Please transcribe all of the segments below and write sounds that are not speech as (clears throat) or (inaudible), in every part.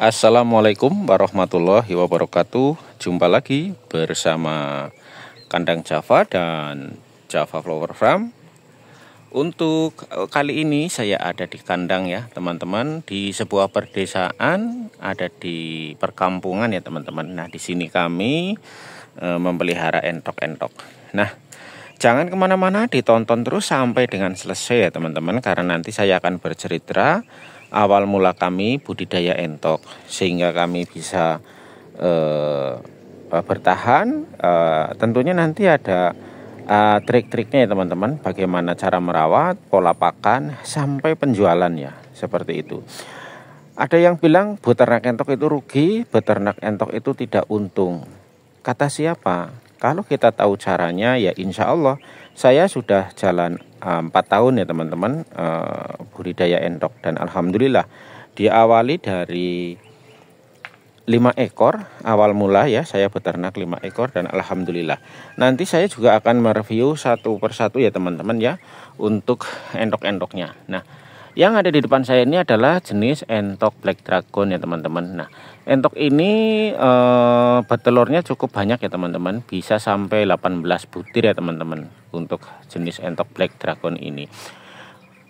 Assalamualaikum warahmatullahi wabarakatuh. Jumpa lagi bersama Kandang Java dan Java Flower Farm. Untuk kali ini saya ada di kandang ya, teman-teman, di sebuah perdesaan, ada di perkampungan ya, teman-teman. Nah, di sini kami e, memelihara entok-entok. Nah, jangan kemana-mana, ditonton terus sampai dengan selesai ya, teman-teman, karena nanti saya akan bercerita awal mula kami budidaya entok sehingga kami bisa uh, bertahan uh, tentunya nanti ada uh, trik-triknya ya teman-teman bagaimana cara merawat pola pakan sampai penjualannya seperti itu ada yang bilang beternak entok itu rugi beternak entok itu tidak untung kata siapa kalau kita tahu caranya ya insya Allah saya sudah jalan eh, empat uh, tahun ya teman-teman uh, budidaya endok dan alhamdulillah diawali dari 5 ekor awal mula ya saya beternak 5 ekor dan alhamdulillah nanti saya juga akan mereview satu persatu ya teman-teman ya untuk endok-endoknya nah yang ada di depan saya ini adalah jenis entok black dragon ya teman-teman. Nah, entok ini eh, betelurnya cukup banyak ya teman-teman. Bisa sampai 18 butir ya teman-teman untuk jenis entok black dragon ini.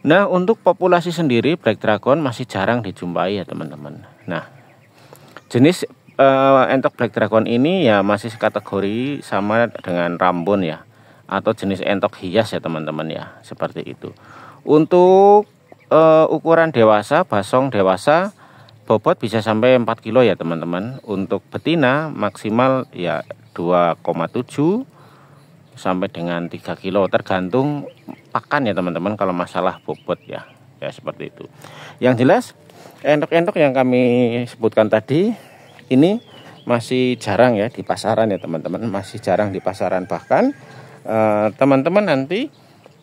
Nah, untuk populasi sendiri black dragon masih jarang dijumpai ya teman-teman. Nah, jenis eh, entok black dragon ini ya masih kategori sama dengan rambun ya atau jenis entok hias ya teman-teman ya, seperti itu. Untuk uh, ukuran dewasa, basong dewasa, bobot bisa sampai 4 kilo ya teman-teman. Untuk betina maksimal ya 2,7 sampai dengan 3 kilo tergantung pakan ya teman-teman kalau masalah bobot ya. Ya seperti itu. Yang jelas entok-entok yang kami sebutkan tadi ini masih jarang ya di pasaran ya teman-teman, masih jarang di pasaran bahkan eh, teman-teman uh, nanti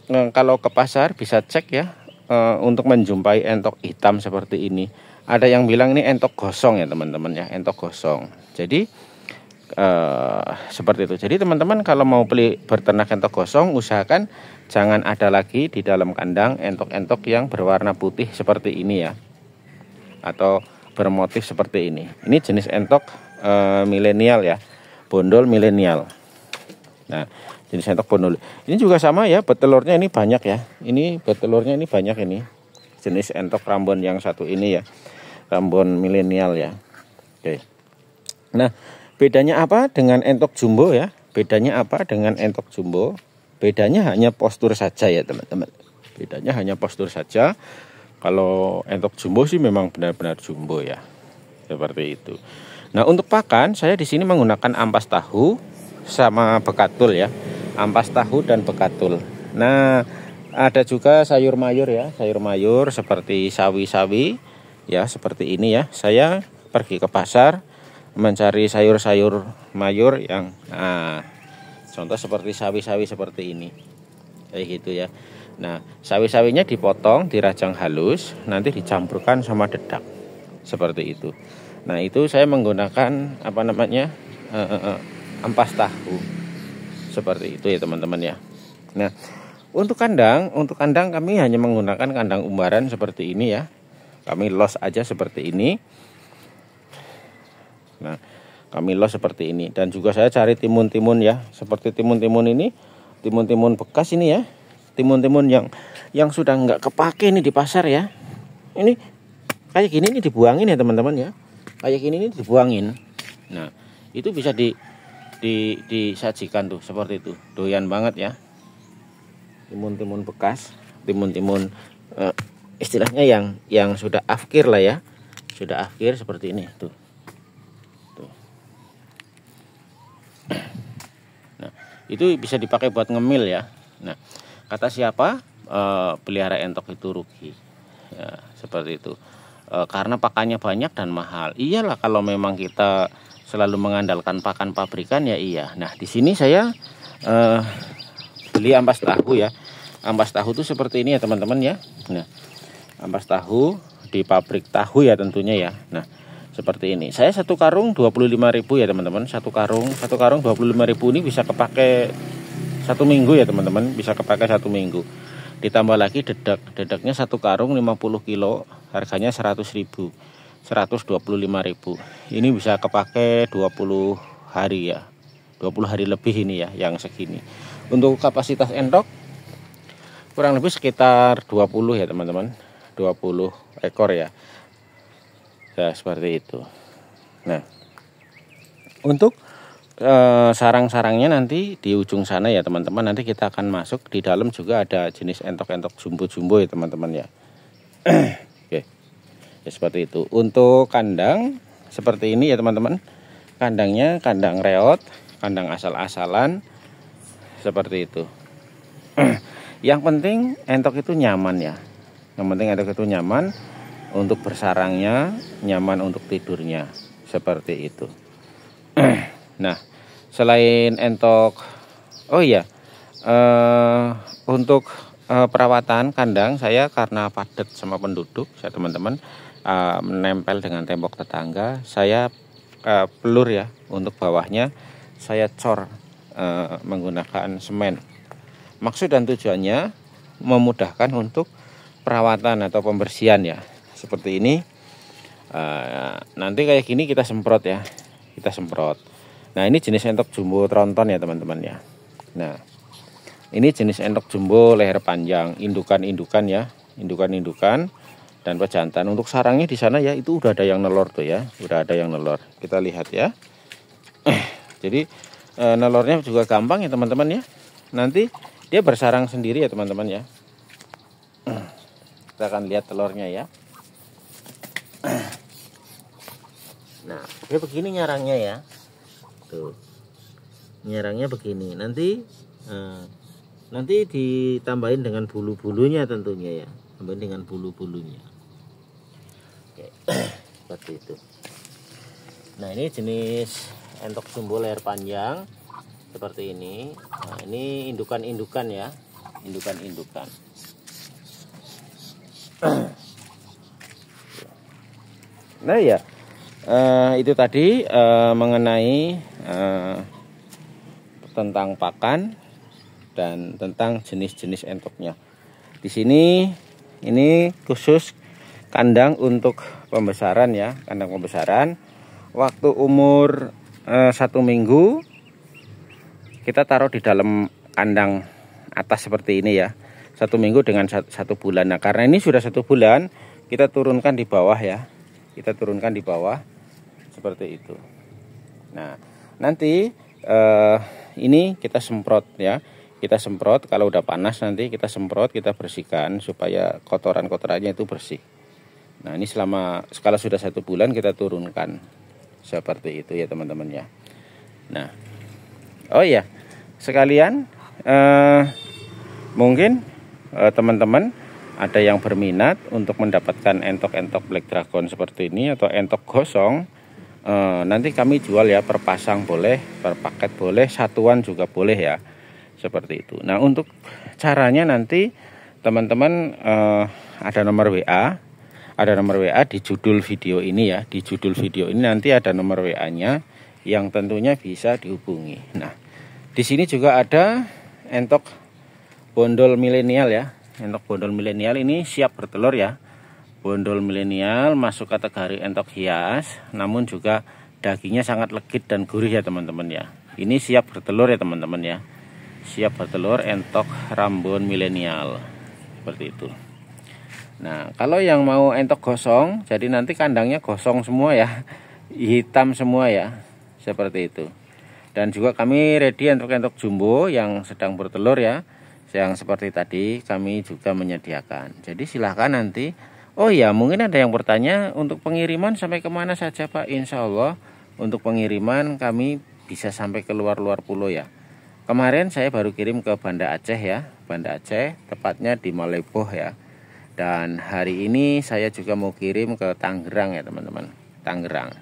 eh, kalau ke pasar bisa cek ya uh, untuk menjumpai entok hitam seperti ini. Ada yang bilang ini entok gosong ya teman-teman ya, entok gosong. Jadi uh, seperti itu. Jadi teman-teman kalau mau beli berternak entok gosong, usahakan jangan ada lagi di dalam kandang entok-entok yang berwarna putih seperti ini ya, atau bermotif seperti ini. Ini jenis entok uh, milenial ya, bondol milenial. Nah, jenis entok dulu. Ini juga sama ya, betelurnya ini banyak ya. Ini betelurnya ini banyak ini. Jenis entok rambon yang satu ini ya. Rambon milenial ya. Oke. Nah, bedanya apa dengan entok jumbo ya? Bedanya apa dengan entok jumbo? Bedanya hanya postur saja ya, teman-teman. Bedanya hanya postur saja. Kalau entok jumbo sih memang benar-benar jumbo ya. Seperti itu. Nah, untuk pakan saya di sini menggunakan ampas tahu sama bekatul ya ampas tahu dan bekatul nah ada juga sayur mayur ya sayur mayur seperti sawi-sawi ya seperti ini ya saya pergi ke pasar mencari sayur-sayur mayur yang nah, contoh seperti sawi-sawi seperti ini kayak gitu ya nah sawi-sawinya dipotong dirajang halus nanti dicampurkan sama dedak seperti itu nah itu saya menggunakan apa namanya eh, eh, eh, ampas tahu seperti itu ya teman-teman ya nah untuk kandang untuk kandang kami hanya menggunakan kandang umbaran seperti ini ya kami los aja seperti ini nah kami los seperti ini dan juga saya cari timun-timun ya seperti timun-timun ini timun-timun bekas ini ya timun-timun yang yang sudah nggak kepake ini di pasar ya ini kayak gini ini dibuangin ya teman-teman ya kayak gini ini dibuangin nah itu bisa di di, disajikan tuh seperti itu doyan banget ya timun-timun bekas timun-timun uh, istilahnya yang yang sudah afkir lah ya sudah akhir seperti ini tuh tuh nah itu bisa dipakai buat ngemil ya nah kata siapa e, pelihara entok itu rugi ya, seperti itu e, karena pakannya banyak dan mahal iyalah kalau memang kita selalu mengandalkan pakan pabrikan ya iya. Nah di sini saya uh, beli ampas tahu ya. Ampas tahu tuh seperti ini ya teman-teman ya. Nah ampas tahu di pabrik tahu ya tentunya ya. Nah seperti ini. Saya satu karung ribu ya teman-teman. Satu karung satu karung ribu ini bisa kepake satu minggu ya teman-teman. Bisa kepake satu minggu. Ditambah lagi dedak. Dedaknya satu karung 50 kilo. Harganya ribu 100.000. ribu ini bisa kepake 20 hari ya 20 hari lebih ini ya yang segini untuk kapasitas endok kurang lebih sekitar 20 ya teman-teman 20 ekor ya ya seperti itu nah untuk e, sarang-sarangnya nanti di ujung sana ya teman-teman nanti kita akan masuk di dalam juga ada jenis entok-entok jumbo-jumbo ya teman-teman ya (clears throat) oke ya seperti itu untuk kandang seperti ini ya teman-teman kandangnya kandang reot kandang asal-asalan seperti itu (clears throat) yang penting entok itu nyaman ya yang penting entok itu nyaman untuk bersarangnya nyaman untuk tidurnya seperti itu (clears throat) nah selain entok oh iya eh, untuk eh, perawatan kandang saya karena padat sama penduduk saya teman-teman Ah, menempel dengan tembok tetangga saya uh, pelur ya untuk bawahnya saya cor uh, menggunakan semen maksud dan tujuannya memudahkan untuk perawatan atau pembersihan ya seperti ini uh, nanti kayak gini kita semprot ya kita semprot nah ini jenis entok jumbo tronton ya teman-teman ya nah ini jenis entok jumbo leher panjang indukan indukan ya indukan indukan dan pejantan. Untuk sarangnya di sana ya itu udah ada yang nelor tuh ya, udah ada yang nelor. Kita lihat ya. Eh, jadi e, nelornya juga gampang ya teman-teman ya. Nanti dia bersarang sendiri ya teman-teman ya. Kita akan lihat telurnya ya. Nah, dia begini nyarangnya ya. Tuh. Nyarangnya begini. Nanti e, nanti ditambahin dengan bulu-bulunya tentunya ya. Tambahin dengan bulu-bulunya seperti itu nah ini jenis entok sumbu leher panjang seperti ini nah ini indukan-indukan ya indukan-indukan nah ya uh, itu tadi uh, mengenai uh, tentang pakan dan tentang jenis-jenis entoknya. Di sini ini khusus kandang untuk pembesaran ya kandang pembesaran waktu umur eh, satu minggu kita taruh di dalam kandang atas seperti ini ya satu minggu dengan satu, bulan nah karena ini sudah satu bulan kita turunkan di bawah ya kita turunkan di bawah seperti itu nah nanti eh, ini kita semprot ya kita semprot kalau udah panas nanti kita semprot kita bersihkan supaya kotoran kotorannya itu bersih Nah ini selama skala sudah satu bulan kita turunkan seperti itu ya teman-teman ya. Nah, oh iya sekalian eh, mungkin eh, teman-teman eh, ada yang berminat untuk mendapatkan entok-entok black dragon seperti ini atau entok gosong. Eh, nanti kami jual ya per pasang boleh, per paket boleh, satuan juga boleh ya seperti itu. Nah untuk caranya nanti teman-teman eh, ada nomor WA ada nomor WA di judul video ini ya. Di judul video ini nanti ada nomor WA-nya yang tentunya bisa dihubungi. Nah, di sini juga ada entok bondol milenial ya. Entok bondol milenial ini siap bertelur ya. Bondol milenial masuk kategori entok hias, namun juga dagingnya sangat legit dan gurih ya teman-teman ya. Ini siap bertelur ya teman-teman ya. Siap bertelur entok rambon milenial. Seperti itu. Nah, kalau yang mau entok gosong, jadi nanti kandangnya gosong semua ya. (laughs) Hitam semua ya. Seperti itu. Dan juga kami ready untuk entok jumbo yang sedang bertelur ya. Yang seperti tadi kami juga menyediakan. Jadi silahkan nanti. Oh ya, mungkin ada yang bertanya untuk pengiriman sampai kemana saja Pak? Insya Allah untuk pengiriman kami bisa sampai luar luar pulau ya. Kemarin saya baru kirim ke Banda Aceh ya, Banda Aceh, tepatnya di Maleboh ya dan hari ini saya juga mau kirim ke Tangerang ya teman-teman Tangerang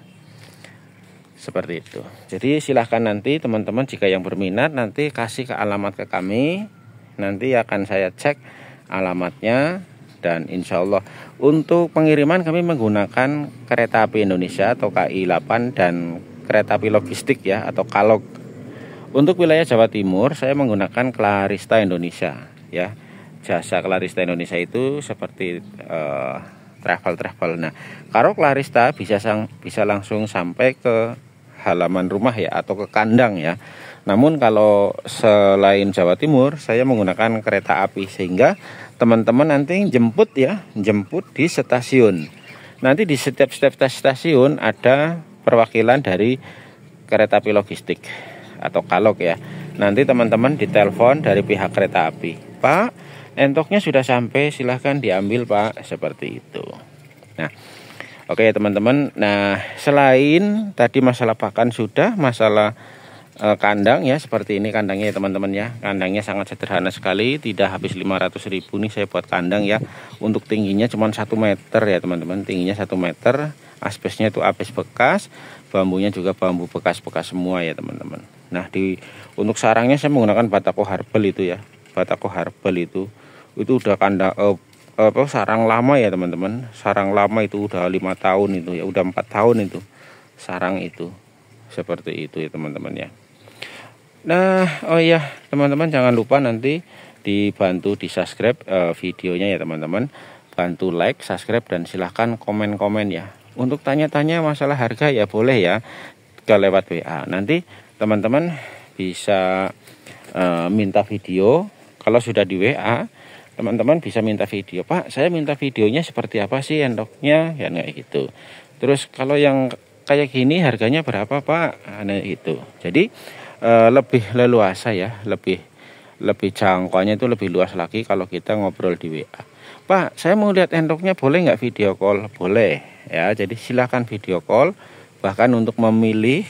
seperti itu jadi silahkan nanti teman-teman jika yang berminat nanti kasih ke alamat ke kami nanti akan saya cek alamatnya dan insya Allah untuk pengiriman kami menggunakan kereta api Indonesia atau KI 8 dan kereta api logistik ya atau Kalog untuk wilayah Jawa Timur saya menggunakan Clarista Indonesia ya jasa Clarista Indonesia itu seperti travel eh, travel-travel. Nah, kalau Clarista bisa sang, bisa langsung sampai ke halaman rumah ya atau ke kandang ya. Namun kalau selain Jawa Timur, saya menggunakan kereta api sehingga teman-teman nanti jemput ya, jemput di stasiun. Nanti di setiap setiap stasiun ada perwakilan dari kereta api logistik atau kalok ya. Nanti teman-teman ditelepon dari pihak kereta api. Pak, entoknya sudah sampai silahkan diambil pak seperti itu nah oke okay, teman-teman nah selain tadi masalah pakan sudah masalah e, kandang ya seperti ini kandangnya ya teman-teman ya kandangnya sangat sederhana sekali tidak habis 500 ribu nih saya buat kandang ya untuk tingginya cuma 1 meter ya teman-teman tingginya 1 meter asbesnya itu asbes bekas bambunya juga bambu bekas-bekas semua ya teman-teman nah di untuk sarangnya saya menggunakan batako harbel itu ya batako harbel itu itu udah kandang eh, apa sarang lama ya teman-teman sarang lama itu udah lima tahun itu ya udah empat tahun itu sarang itu seperti itu ya teman-teman ya nah oh iya teman-teman jangan lupa nanti dibantu di subscribe eh, videonya ya teman-teman bantu like subscribe dan silahkan komen-komen ya untuk tanya-tanya masalah harga ya boleh ya ke lewat WA nanti teman-teman bisa uh, minta video kalau sudah di WA teman-teman bisa minta video pak saya minta videonya seperti apa sih endoknya ya kayak gitu terus kalau yang kayak gini harganya berapa pak Aneh itu jadi e, lebih leluasa ya lebih lebih jangkauannya itu lebih luas lagi kalau kita ngobrol di WA pak saya mau lihat endoknya boleh nggak video call boleh ya jadi silahkan video call bahkan untuk memilih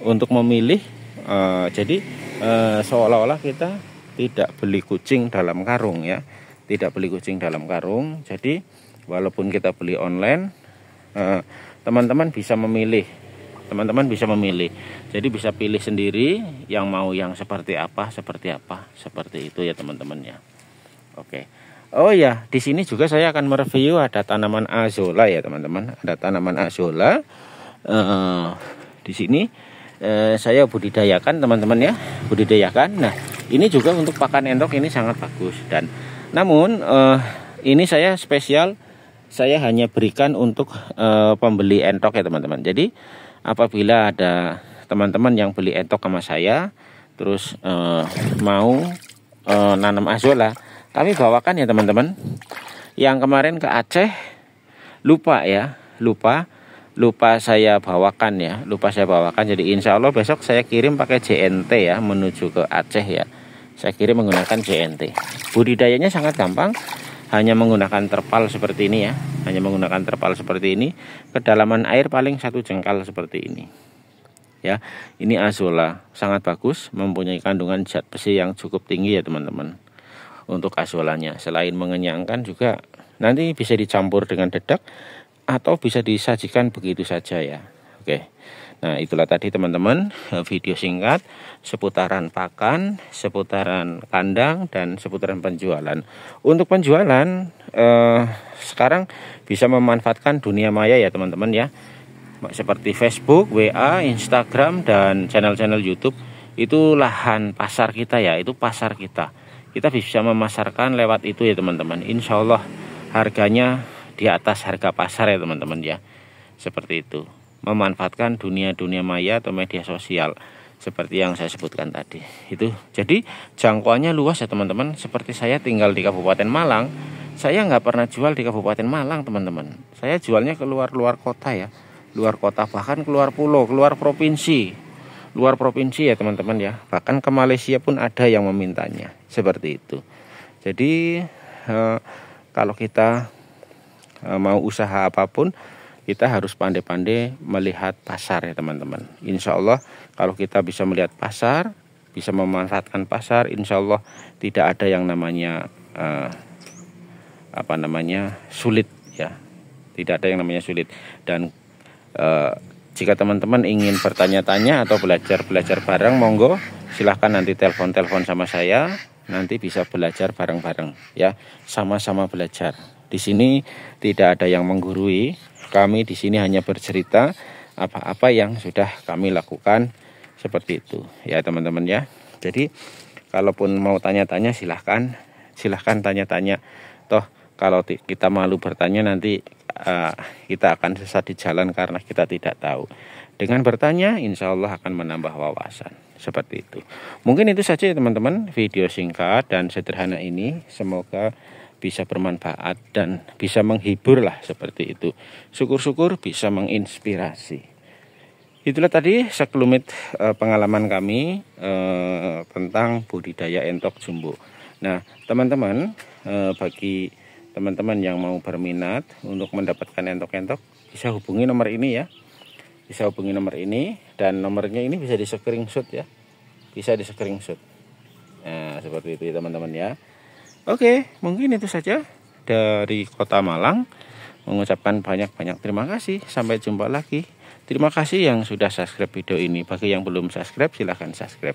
untuk memilih e, jadi e, seolah-olah kita tidak beli kucing dalam karung ya tidak beli kucing dalam karung jadi walaupun kita beli online eh, teman-teman bisa memilih teman-teman bisa memilih jadi bisa pilih sendiri yang mau yang seperti apa seperti apa seperti itu ya teman-teman ya oke oh ya di sini juga saya akan mereview ada tanaman azola ya teman-teman ada tanaman azola eh, di sini eh, saya budidayakan teman-teman ya budidayakan nah ini juga untuk pakan endok ini sangat bagus dan namun eh, ini saya spesial saya hanya berikan untuk eh, pembeli entok ya teman-teman. Jadi apabila ada teman-teman yang beli entok sama saya terus eh, mau eh, nanam azola, kami bawakan ya teman-teman. Yang kemarin ke Aceh lupa ya, lupa lupa saya bawakan ya lupa saya bawakan jadi insya Allah besok saya kirim pakai JNT ya menuju ke Aceh ya saya kirim menggunakan JNT budidayanya sangat gampang hanya menggunakan terpal seperti ini ya hanya menggunakan terpal seperti ini kedalaman air paling satu jengkal seperti ini ya ini azola sangat bagus mempunyai kandungan zat besi yang cukup tinggi ya teman-teman untuk azolanya selain mengenyangkan juga nanti bisa dicampur dengan dedak atau bisa disajikan begitu saja ya oke Nah, itulah tadi teman-teman eh, video singkat seputaran pakan, seputaran kandang dan seputaran penjualan. Untuk penjualan eh, sekarang bisa memanfaatkan dunia maya ya teman-teman ya. Seperti Facebook, WA, Instagram dan channel-channel YouTube itu lahan pasar kita ya, itu pasar kita. Kita bisa memasarkan lewat itu ya teman-teman. Insya Allah harganya di atas harga pasar ya teman-teman ya. Seperti itu memanfaatkan dunia-dunia maya atau media sosial seperti yang saya sebutkan tadi. Itu. Jadi jangkauannya luas ya teman-teman. Seperti saya tinggal di Kabupaten Malang, saya nggak pernah jual di Kabupaten Malang teman-teman. Saya jualnya ke luar kota ya, luar kota bahkan keluar pulau, keluar provinsi, luar provinsi ya teman-teman ya. Bahkan ke Malaysia pun ada yang memintanya seperti itu. Jadi eh, kalau kita eh, mau usaha apapun kita harus pandai-pandai melihat pasar ya teman-teman. Insya Allah kalau kita bisa melihat pasar, bisa memanfaatkan pasar, insya Allah tidak ada yang namanya eh, apa namanya sulit ya, tidak ada yang namanya sulit. Dan eh, jika teman-teman ingin bertanya-tanya atau belajar-belajar bareng, monggo silahkan nanti telepon-telepon sama saya, nanti bisa belajar bareng-bareng ya, sama-sama belajar. Di sini tidak ada yang menggurui, kami di sini hanya bercerita apa-apa yang sudah kami lakukan seperti itu ya teman-teman ya. Jadi kalaupun mau tanya-tanya silahkan silahkan tanya-tanya. Toh kalau kita malu bertanya nanti uh, kita akan sesat di jalan karena kita tidak tahu. Dengan bertanya insya Allah akan menambah wawasan seperti itu. Mungkin itu saja ya teman-teman video singkat dan sederhana ini. Semoga bisa bermanfaat dan bisa menghibur lah seperti itu. Syukur-syukur bisa menginspirasi. Itulah tadi sekelumit eh, pengalaman kami eh, tentang budidaya entok jumbo. Nah, teman-teman, eh, bagi teman-teman yang mau berminat untuk mendapatkan entok-entok, bisa hubungi nomor ini ya. Bisa hubungi nomor ini dan nomornya ini bisa di screenshot ya. Bisa di screenshot. Nah, seperti itu ya teman-teman ya. Oke, mungkin itu saja dari Kota Malang. Mengucapkan banyak-banyak terima kasih. Sampai jumpa lagi. Terima kasih yang sudah subscribe video ini. Bagi yang belum subscribe, silahkan subscribe.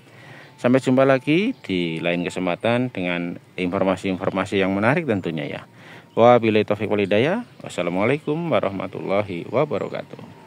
Sampai jumpa lagi di lain kesempatan dengan informasi-informasi yang menarik tentunya ya. Wabillahi taufiq walhidayah. Wassalamualaikum warahmatullahi wabarakatuh.